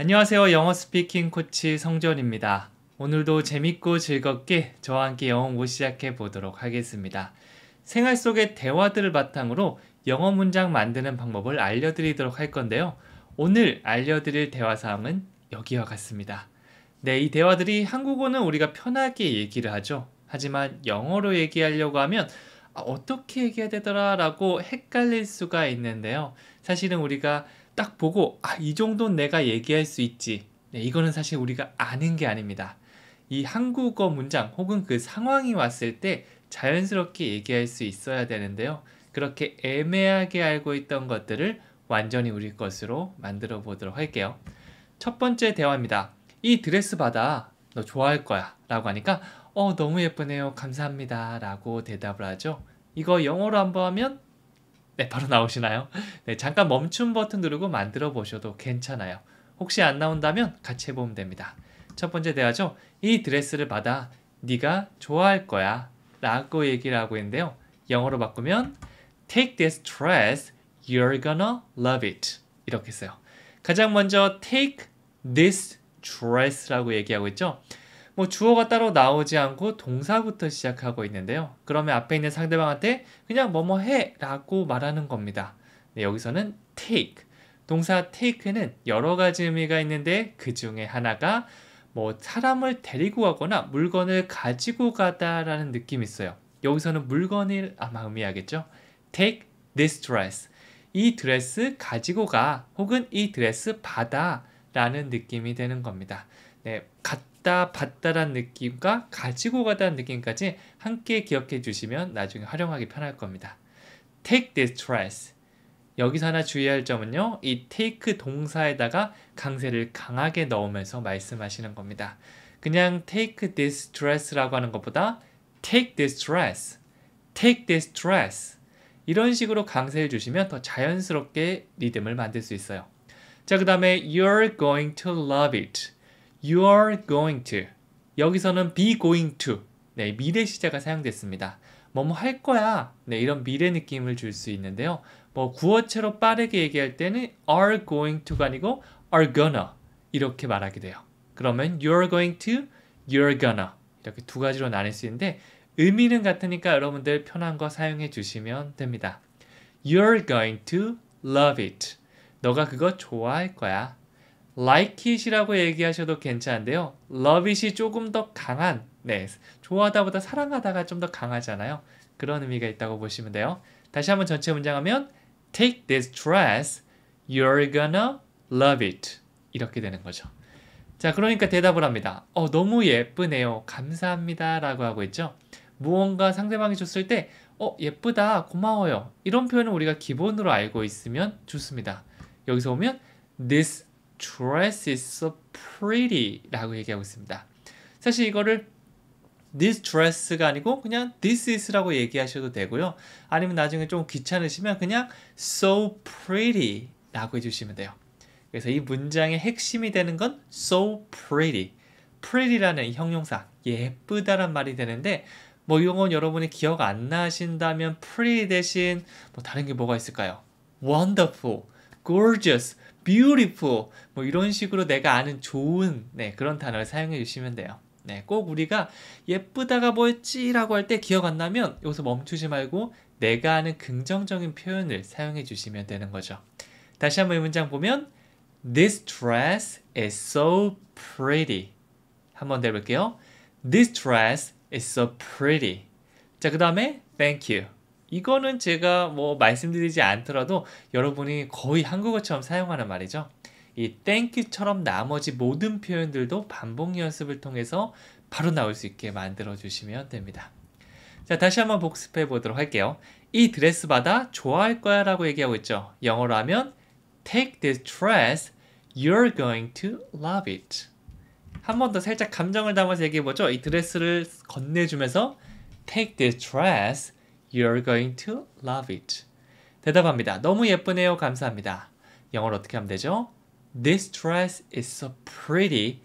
안녕하세요. 영어 스피킹 코치 성전입니다. 오늘도 재밌고 즐겁게 저와 함께 영어공부 시작해 보도록 하겠습니다. 생활 속의 대화들을 바탕으로 영어 문장 만드는 방법을 알려드리도록 할 건데요. 오늘 알려드릴 대화 사항은 여기와 같습니다. 네, 이 대화들이 한국어는 우리가 편하게 얘기를 하죠. 하지만 영어로 얘기하려고 하면 아, 어떻게 얘기해야 되더라라고 헷갈릴 수가 있는데요. 사실은 우리가 딱 보고 아, 이 정도는 내가 얘기할 수 있지. 네, 이거는 사실 우리가 아는 게 아닙니다. 이 한국어 문장 혹은 그 상황이 왔을 때 자연스럽게 얘기할 수 있어야 되는데요. 그렇게 애매하게 알고 있던 것들을 완전히 우리 것으로 만들어 보도록 할게요. 첫 번째 대화입니다. 이 드레스 받아. 너 좋아할 거야. 라고 하니까 어, 너무 예쁘네요. 감사합니다. 라고 대답을 하죠. 이거 영어로 한번 하면 네, 바로 나오시나요? 네, 잠깐 멈춤 버튼 누르고 만들어 보셔도 괜찮아요. 혹시 안 나온다면 같이 해보면 됩니다. 첫 번째 대화죠. 이 드레스를 받아 네가 좋아할 거야 라고 얘기를 하고 있는데요. 영어로 바꾸면 Take this dress, you're gonna love it 이렇게 써요. 가장 먼저 take this dress라고 얘기하고 있죠. 뭐 주어가 따로 나오지 않고 동사부터 시작하고 있는데요. 그러면 앞에 있는 상대방한테 그냥 뭐뭐 해 라고 말하는 겁니다. 네, 여기서는 take. 동사 take는 여러 가지 의미가 있는데 그 중에 하나가 뭐 사람을 데리고 가거나 물건을 가지고 가다라는 느낌이 있어요. 여기서는 물건을 아마 의미하겠죠. Take this dress. 이 드레스 가지고 가 혹은 이 드레스 받아 라는 느낌이 되는 겁니다. 네, 줬다 받다란 느낌과 가지고 가다는 느낌까지 함께 기억해 주시면 나중에 활용하기 편할 겁니다. Take this dress. 여기서 하나 주의할 점은요. 이 take 동사에다가 강세를 강하게 넣으면서 말씀하시는 겁니다. 그냥 take this dress라고 하는 것보다 take this dress, take this dress 이런 식으로 강세를 주시면 더 자연스럽게 리듬을 만들 수 있어요. 자, 그 다음에 you're going to love it. You are going to. 여기서는 be going to. 네, 미래 시제가 사용됐습니다. 뭐뭐 뭐 할 거야. 네, 이런 미래 느낌을 줄 수 있는데요. 뭐 구어체로 빠르게 얘기할 때는 are going to가 아니고 are gonna 이렇게 말하게 돼요. 그러면 you're going to, you're gonna 이렇게 두 가지로 나눌 수 있는데 의미는 같으니까 여러분들 편한 거 사용해 주시면 됩니다. You're going to love it. 너가 그거 좋아할 거야. like it이라고 얘기하셔도 괜찮은데요. love it이 조금 더 강한, 네, 좋아하다보다 사랑하다가 좀 더 강하잖아요. 그런 의미가 있다고 보시면 돼요. 다시 한번 전체 문장하면 take this dress, you're gonna love it 이렇게 되는 거죠. 자, 그러니까 대답을 합니다. 어, 너무 예쁘네요. 감사합니다. 라고 하고 있죠. 무언가 상대방이 줬을 때, 어, 예쁘다. 고마워요. 이런 표현을 우리가 기본으로 알고 있으면 좋습니다. 여기서 보면, this dress is so pretty라고 얘기하고 있습니다. 사실 이거를 this dress가 아니고 그냥 this is라고 얘기하셔도 되고요. 아니면 나중에 좀 귀찮으시면 그냥 so pretty라고 해주시면 돼요. 그래서 이 문장의 핵심이 되는 건 so pretty. pretty라는 형용사 예쁘다란 말이 되는데 뭐 이건 여러분이 기억 안 나신다면 pretty 대신 뭐 다른 게 뭐가 있을까요? wonderful gorgeous, beautiful 뭐 이런 식으로 내가 아는 좋은 네, 그런 단어를 사용해 주시면 돼요. 네, 꼭 우리가 예쁘다가 뭐였지라고 할 때 기억 안 나면 여기서 멈추지 말고 내가 아는 긍정적인 표현을 사용해 주시면 되는 거죠. 다시 한번 이 문장 보면 This dress is so pretty. 한번 더 해볼게요. This dress is so pretty. 자, 그 다음에 thank you. 이거는 제가 뭐 말씀드리지 않더라도 여러분이 거의 한국어처럼 사용하는 말이죠. 이 땡큐처럼 나머지 모든 표현들도 반복 연습을 통해서 바로 나올 수 있게 만들어 주시면 됩니다. 자, 다시 한번 복습해 보도록 할게요. 이 드레스 받아 좋아할 거야 라고 얘기하고 있죠. 영어로 하면 Take this dress, you're going to love it. 한 번 더 살짝 감정을 담아서 얘기해 보죠. 이 드레스를 건네주면서 Take this dress, You're going to love it. 대답합니다. 너무 예쁘네요. 감사합니다. 영어로 어떻게 하면 되죠? This dress is so pretty.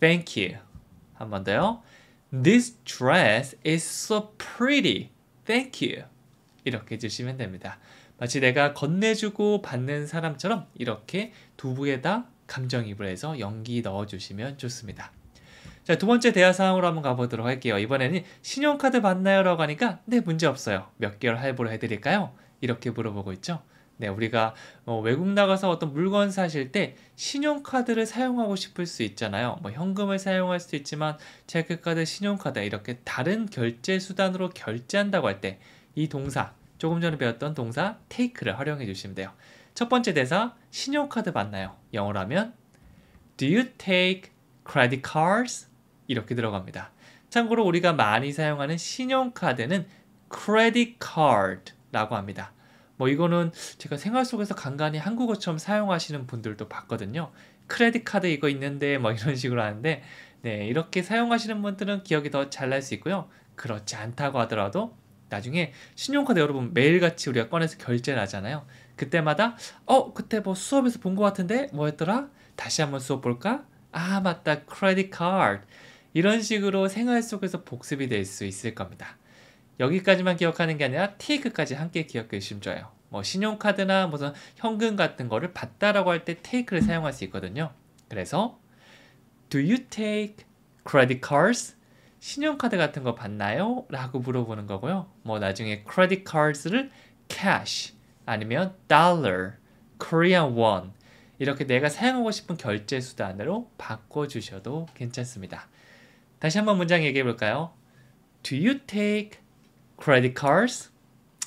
Thank you. 한 번 더요. This dress is so pretty. Thank you. 이렇게 주시면 됩니다. 마치 내가 건네주고 받는 사람처럼 이렇게 두 부에다 감정입을 해서 연기 넣어주시면 좋습니다. 자, 두 번째 대화 상황으로 한번 가보도록 할게요. 이번에는 신용카드 받나요? 라고 하니까 네, 문제없어요. 몇 개월 할부를 해드릴까요? 이렇게 물어보고 있죠. 네, 우리가 어, 외국 나가서 어떤 물건 사실 때 신용카드를 사용하고 싶을 수 있잖아요. 뭐 현금을 사용할 수도 있지만 체크카드, 신용카드 이렇게 다른 결제 수단으로 결제한다고 할 때 이 동사, 조금 전에 배웠던 동사 take를 활용해 주시면 돼요. 첫 번째 대사 신용카드 받나요 영어라면 Do you take credit cards? 이렇게 들어갑니다. 참고로 우리가 많이 사용하는 신용카드는 credit card라고 합니다. 뭐 이거는 제가 생활 속에서 간간히 한국어 처럼 사용하시는 분들도 봤거든요. 크레딧 카드 이거 있는데 뭐 이런 식으로 하는데 네 이렇게 사용하시는 분들은 기억이 더 잘 날 수 있고요. 그렇지 않다고 하더라도 나중에 신용카드 여러분 매일같이 우리가 꺼내서 결제를 하잖아요. 그때마다 어 그때 뭐 수업에서 본 것 같은데 뭐였더라? 다시 한번 수업 볼까? 아 맞다 크레딧 카드 이런 식으로 생활 속에서 복습이 될 수 있을 겁니다. 여기까지만 기억하는 게 아니라 테이크까지 함께 기억해 주시면 좋아요. 뭐 신용카드나 무슨 현금 같은 거를 받다라고 할 때 테이크를 사용할 수 있거든요. 그래서 Do you take credit cards? 신용카드 같은 거 받나요? 라고 물어보는 거고요. 뭐 나중에 credit cards를 cash 아니면 dollar, Korean won 이렇게 내가 사용하고 싶은 결제 수단으로 바꿔 주셔도 괜찮습니다. 다시 한번 문장 얘기해 볼까요? Do you take credit cards?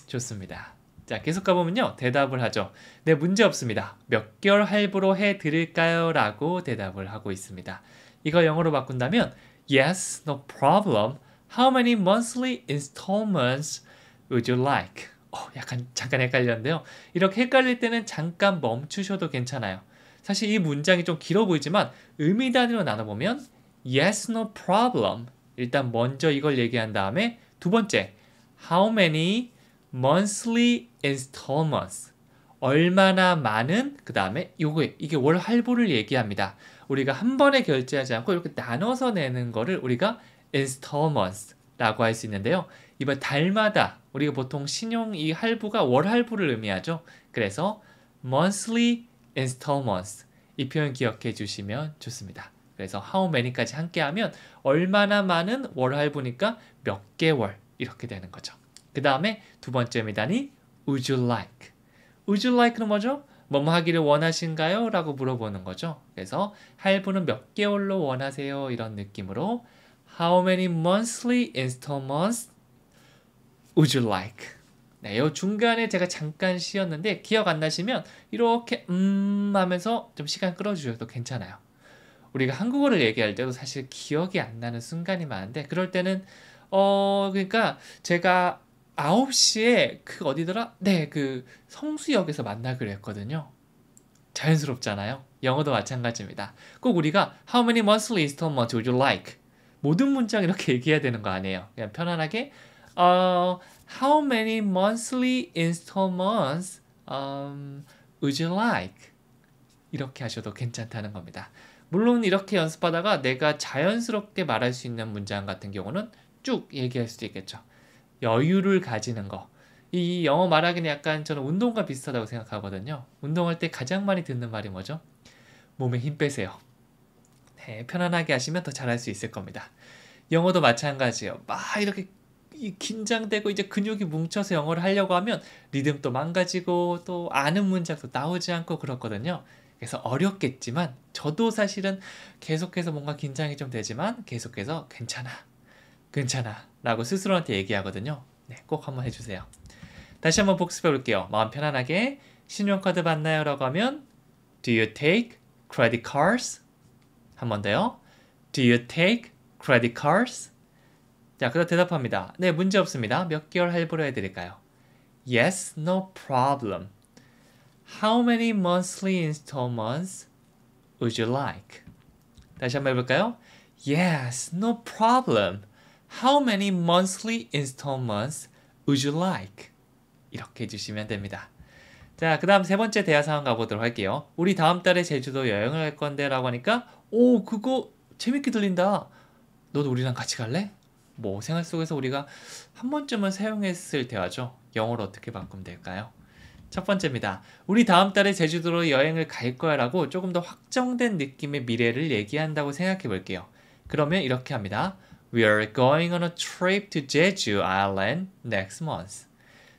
좋습니다. 자, 계속 가보면요. 대답을 하죠. 네, 문제 없습니다. 몇 개월 할부로 해 드릴까요? 라고 대답을 하고 있습니다. 이걸 영어로 바꾼다면 Yes, no problem. How many monthly installments would you like? 어, 약간 잠깐 헷갈렸는데요. 이렇게 헷갈릴 때는 잠깐 멈추셔도 괜찮아요. 사실 이 문장이 좀 길어 보이지만 의미 단위로 나눠보면 yes no problem 일단 먼저 이걸 얘기한 다음에 두 번째 how many monthly installments 얼마나 많은 그 다음에 요게 이게 월 할부를 얘기합니다. 우리가 한 번에 결제하지 않고 이렇게 나눠서 내는 거를 우리가 installments라고 할 수 있는데요. 이번 달마다 우리가 보통 신용 이 할부가 월 할부를 의미하죠. 그래서 monthly installments 이 표현 기억해 주시면 좋습니다. 그래서 how many까지 함께 하면 얼마나 많은 월할 보니까 몇 개월 이렇게 되는 거죠. 그 다음에 두 번째 미단이 would you like. would you like는 뭐죠? 뭐뭐 하기를 원하신가요? 라고 물어보는 거죠. 그래서 할부는 몇 개월로 원하세요? 이런 느낌으로 How many monthly installments would you like? 네, 요 중간에 제가 잠깐 쉬었는데 기억 안 나시면 이렇게 음 하면서 좀 시간 끌어주셔도 괜찮아요. 우리가 한국어를 얘기할 때도 사실 기억이 안 나는 순간이 많은데 그럴 때는 어 그러니까 제가 9시에 그 어디더라? 네, 그 성수역에서 만나기로 했거든요. 자연스럽잖아요. 영어도 마찬가지입니다. 꼭 우리가 how many m o s t l y i n s t a l m e n t s would you like? 모든 문장 이렇게 얘기해야 되는 거 아니에요. 그냥 편안하게 어, how many monthly installments um, would you like? 이렇게 하셔도 괜찮다는 겁니다. 물론 이렇게 연습하다가 내가 자연스럽게 말할 수 있는 문장 같은 경우는 쭉 얘기할 수도 있겠죠. 여유를 가지는 거. 이 영어 말하기는 약간 저는 운동과 비슷하다고 생각하거든요. 운동할 때 가장 많이 듣는 말이 뭐죠? 몸에 힘 빼세요. 네, 편안하게 하시면 더 잘할 수 있을 겁니다. 영어도 마찬가지예요. 막 이렇게 긴장되고 이제 근육이 뭉쳐서 영어를 하려고 하면 리듬도 망가지고 또 아는 문장도 나오지 않고 그렇거든요. 그래서 어렵겠지만 저도 사실은 계속해서 뭔가 긴장이 좀 되지만 계속해서 괜찮아, 괜찮아 라고 스스로한테 얘기하거든요. 네, 꼭 한번 해주세요. 다시 한번 복습해 볼게요. 마음 편안하게 신용카드 받나요? 라고 하면 Do you take credit cards? 한번 더요. Do you take credit cards? 자, 그래서 대답합니다. 네, 문제 없습니다. 몇 개월 할부로 해드릴까요? Yes, no problem. How many monthly installments would you like? 다시 한번 해볼까요? Yes, no problem. How many monthly installments would you like? 이렇게 해주시면 됩니다. 자, 그 다음 세 번째 대화 상황 가보도록 할게요. 우리 다음 달에 제주도 여행을 갈 건데 라고 하니까 오, 그거 재밌게 들린다. 너도 우리랑 같이 갈래? 뭐 생활 속에서 우리가 한 번쯤은 사용했을 대화죠. 영어로 어떻게 바꾸면 될까요? 첫 번째입니다. 우리 다음 달에 제주도로 여행을 갈 거야 라고 조금 더 확정된 느낌의 미래를 얘기한다고 생각해 볼게요. 그러면 이렇게 합니다. We are going on a trip to Jeju Island next month.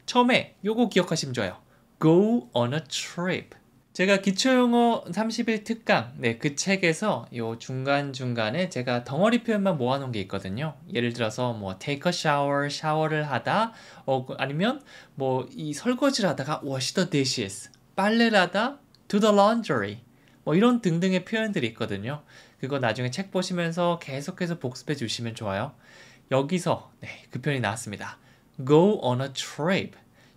처음에 요거 기억하시면 좋아요. go on a trip. 제가 기초용어 30일 특강, 네, 그 책에서 요 중간중간에 제가 덩어리 표현만 모아놓은 게 있거든요. 예를 들어서 뭐 take a shower, 샤워를 하다, 어, 그 아니면 뭐 이 설거지를 하다가 wash the dishes, 빨래를 하다, do the laundry, 뭐 이런 등등의 표현들이 있거든요. 그거 나중에 책 보시면서 계속해서 복습해 주시면 좋아요. 여기서 네, 그 표현이 나왔습니다. go on a trip.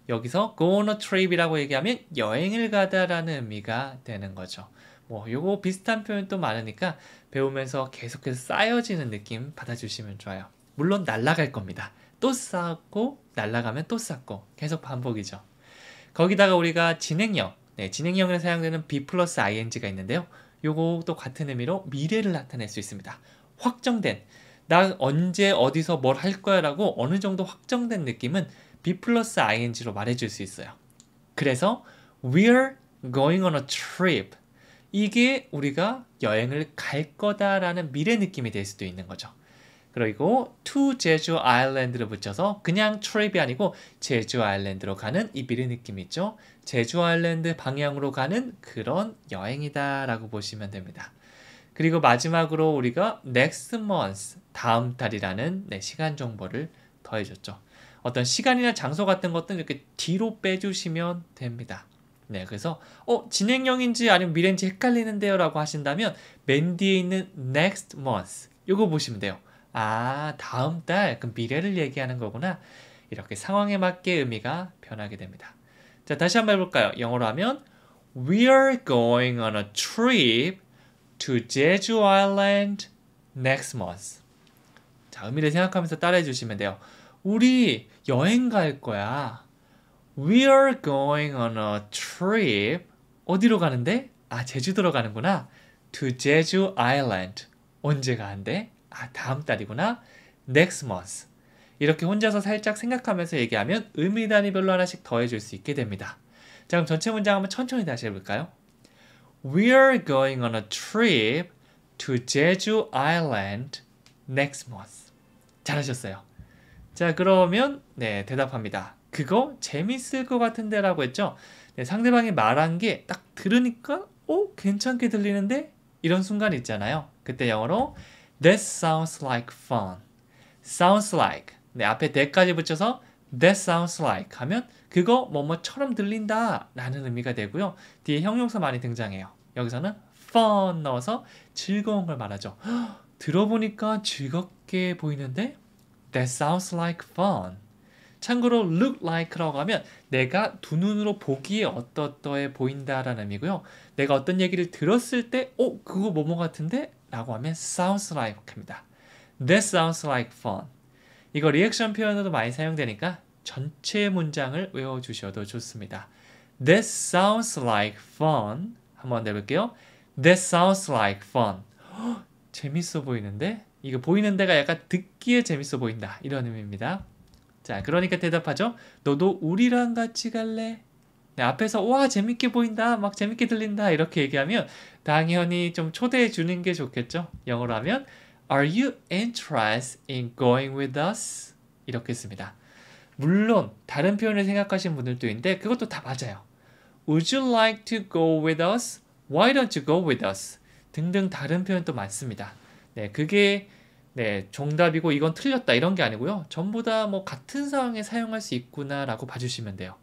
여기서 go on a trip이라고 얘기하면 여행을 가다라는 의미가 되는 거죠. 뭐 요거 비슷한 표현도 많으니까 배우면서 계속해서 쌓여지는 느낌 받아주시면 좋아요. 물론 날라갈 겁니다. 또 쌓고 날라가면 또 쌓고 계속 반복이죠. 거기다가 우리가 진행형, 네, 진행형에 사용되는 be 플러스 ing가 있는데요. 요것도 같은 의미로 미래를 나타낼 수 있습니다. 확정된, 나 언제 어디서 뭘 할 거야 라고 어느 정도 확정된 느낌은 be 플러스 ing로 말해줄 수 있어요. 그래서 we're going on a trip. 이게 우리가 여행을 갈 거다라는 미래 느낌이 될 수도 있는 거죠. 그리고 to 제주 아일랜드를 붙여서 그냥 트립이 아니고 제주 아일랜드로 가는 이 미래 느낌 있죠? 제주 아일랜드 방향으로 가는 그런 여행이다라고 보시면 됩니다. 그리고 마지막으로 우리가 next month 다음 달이라는 네, 시간 정보를 더해줬죠. 어떤 시간이나 장소 같은 것들 은 이렇게 뒤로 빼주시면 됩니다. 네, 그래서 어 진행형인지 아니면 미래인지 헷갈리는데요라고 하신다면 맨 뒤에 있는 next month 이거 보시면 돼요. 아 다음 달 그럼 미래를 얘기하는 거구나. 이렇게 상황에 맞게 의미가 변하게 됩니다. 자 다시 한번 해볼까요? 영어로 하면 We are going on a trip to Jeju Island next month. 자 의미를 생각하면서 따라해 주시면 돼요. 우리 여행 갈 거야. We are going on a trip. 어디로 가는데? 아, 제주도로 가는구나. To 제주 Island. 언제 가는데? 아, 다음 달이구나. Next month. 이렇게 혼자서 살짝 생각하면서 얘기하면 의미 단위별로 하나씩 더해줄 수 있게 됩니다. 자, 그럼 전체 문장 한번 천천히 다시 해볼까요? We are going on a trip to Jeju Island next month. 잘하셨어요. 자 그러면 네 대답합니다. 그거 재밌을 것 같은데 라고 했죠. 네, 상대방이 말한 게 딱 들으니까 오 어, 괜찮게 들리는데 이런 순간 있잖아요. 그때 영어로 That sounds like fun. Sounds like 네, 앞에 that까지 붙여서 That sounds like 하면 그거 뭐뭐처럼 들린다 라는 의미가 되고요. 뒤에 형용사 많이 등장해요. 여기서는 fun 넣어서 즐거운 걸 말하죠. 들어보니까 즐겁게 보이는데 That sounds like fun. 참고로 look like라고 하면 내가 두 눈으로 보기에 어떠떠해 보인다라는 의미고요. 내가 어떤 얘기를 들었을 때 어? 그거 뭐뭐 같은데? 라고 하면 sounds like입니다. That sounds like fun. 이거 리액션 표현으로 도 많이 사용되니까 전체 문장을 외워주셔도 좋습니다. That sounds like fun. 한번 내볼게요 That sounds like fun. 허, 재밌어 보이는데? 이거 보이는 데가 약간 듣기에 재밌어 보인다 이런 의미입니다. 자, 그러니까 대답하죠. 너도 우리랑 같이 갈래? 네, 앞에서 와 재밌게 보인다, 막 재밌게 들린다 이렇게 얘기하면 당연히 좀 초대해 주는 게 좋겠죠. 영어로 하면 Are you interested in going with us? 이렇게 씁니다. 물론 다른 표현을 생각하신 분들도 있는데 그것도 다 맞아요. Would you like to go with us? Why don't you go with us? 등등 다른 표현도 많습니다. 네, 그게 네, 정답이고 이건 틀렸다 이런 게 아니고요. 전부 다 뭐 같은 상황에 사용할 수 있구나라고 봐주시면 돼요.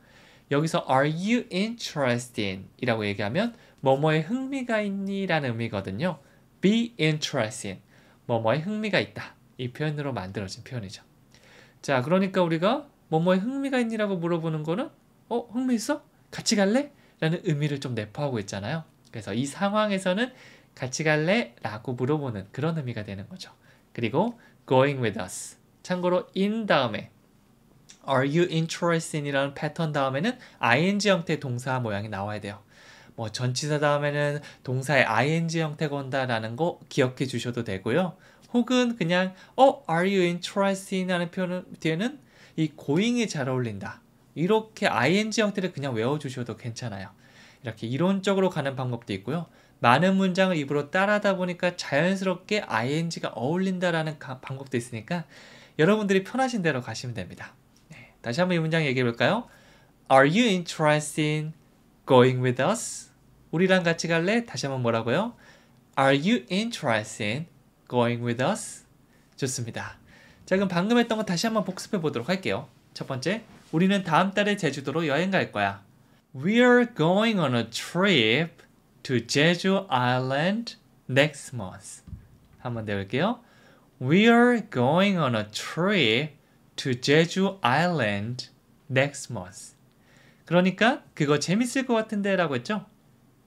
여기서 Are you interested 이라고 얘기하면 뭐뭐에 흥미가 있니? 라는 의미거든요. Be interested 뭐뭐에 흥미가 있다. 이 표현으로 만들어진 표현이죠. 자, 그러니까 우리가 뭐뭐에 흥미가 있니라고 물어보는 거는 어, 흥미 있어? 같이 갈래? 라는 의미를 좀 내포하고 있잖아요. 그래서 이 상황에서는 같이 갈래? 라고 물어보는 그런 의미가 되는 거죠. 그리고 going with us. 참고로 in 다음에 are you interested in 이라는 패턴 다음에는 ing 형태 동사 모양이 나와야 돼요. 뭐 전치사 다음에는 동사의 ing 형태 가온다라는거 기억해 주셔도 되고요. 혹은 그냥 어 are you interested in 하는 표현 뒤에는 이 going이 잘 어울린다. 이렇게 ing 형태를 그냥 외워 주셔도 괜찮아요. 이렇게 이론적으로 가는 방법도 있고요. 많은 문장을 입으로 따라하다 보니까 자연스럽게 ing가 어울린다라는 방법도 있으니까 여러분들이 편하신 대로 가시면 됩니다. 네, 다시 한번 이 문장 얘기해 볼까요? Are you interested in going with us? 우리랑 같이 갈래? 다시 한번 뭐라고요? Are you interested in going with us? 좋습니다. 자, 그럼 방금 했던 거 다시 한번 복습해 보도록 할게요. 첫 번째, 우리는 다음 달에 제주도로 여행 갈 거야. We're going on a trip to Jeju Island next month. 한번 내볼게요. We are going on a trip to Jeju Island next month. 그러니까 그거 재밌을 것 같은데 라고 했죠?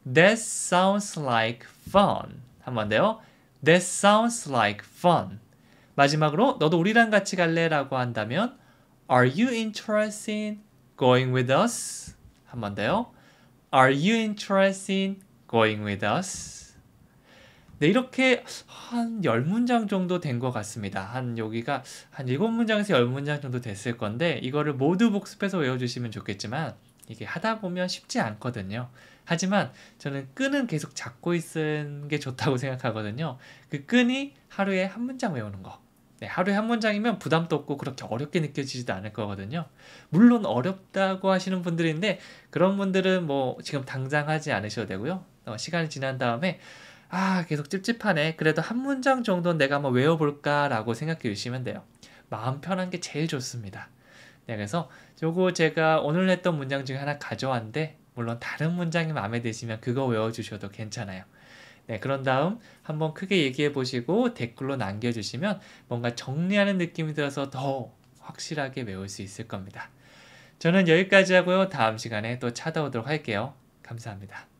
That sounds like fun. 한번 더요. That sounds like fun. 마지막으로 너도 우리랑 같이 갈래? 라고 한다면 Are you interested in going with us? 한번 더요. Are you interested in going with us. 네, 이렇게 한 10문장 정도 된 것 같습니다. 한 여기가 한 7문장에서 10문장 정도 됐을 건데 이거를 모두 복습해서 외워주시면 좋겠지만 이게 하다 보면 쉽지 않거든요. 하지만 저는 끈은 계속 잡고 있는 게 좋다고 생각하거든요. 그 끈이 하루에 한 문장 외우는 거. 네, 하루에 한 문장이면 부담도 없고 그렇게 어렵게 느껴지지도 않을 거거든요. 물론 어렵다고 하시는 분들인데 그런 분들은 뭐 지금 당장 하지 않으셔도 되고요. 어, 시간이 지난 다음에 아 계속 찝찝하네. 그래도 한 문장 정도는 내가 한번 외워볼까라고 생각해 주시면 돼요. 마음 편한 게 제일 좋습니다. 네, 그래서 요거 제가 오늘 했던 문장 중에 하나 가져왔는데 물론 다른 문장이 마음에 드시면 그거 외워주셔도 괜찮아요. 네, 그런 다음 한번 크게 얘기해 보시고 댓글로 남겨주시면 뭔가 정리하는 느낌이 들어서 더 확실하게 외울 수 있을 겁니다. 저는 여기까지 하고요. 다음 시간에 또 찾아오도록 할게요. 감사합니다.